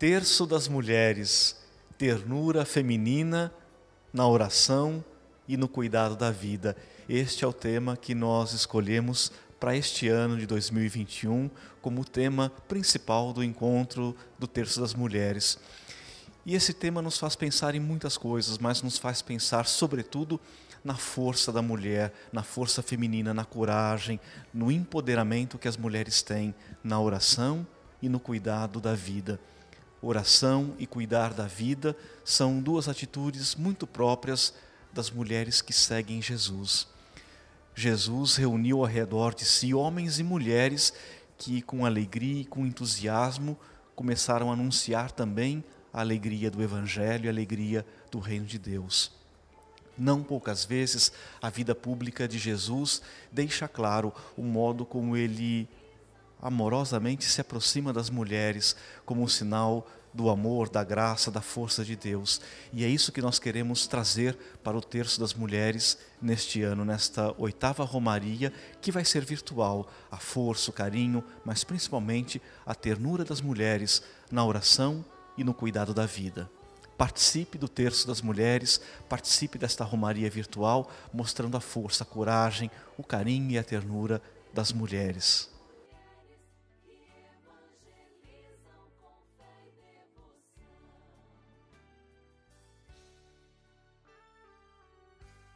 terço das mulheres, ternura feminina na oração e no cuidado da vida. Este é o tema que nós escolhemos para este ano de 2021 como tema principal do encontro do Terço das Mulheres. E esse tema nos faz pensar em muitas coisas, mas nos faz pensar, sobretudo, na força da mulher, na força feminina, na coragem, no empoderamento que as mulheres têm na oração e no cuidado da vida. Oração e cuidar da vida são duas atitudes muito próprias das mulheres que seguem Jesus. Jesus reuniu ao redor de si homens e mulheres que, com alegria e com entusiasmo, começaram a anunciar também a alegria do Evangelho e a alegria do Reino de Deus. Não poucas vezes a vida pública de Jesus deixa claro o modo como ele amorosamente se aproxima das mulheres como um sinal do amor, da graça, da força de Deus. E é isso que nós queremos trazer para o Terço das Mulheres neste ano, nesta oitava Romaria, que vai ser virtual, a força, o carinho, mas principalmente a ternura das mulheres na oração e no cuidado da vida. Participe do Terço das Mulheres, participe desta Romaria virtual, mostrando a força, a coragem, o carinho e a ternura das mulheres.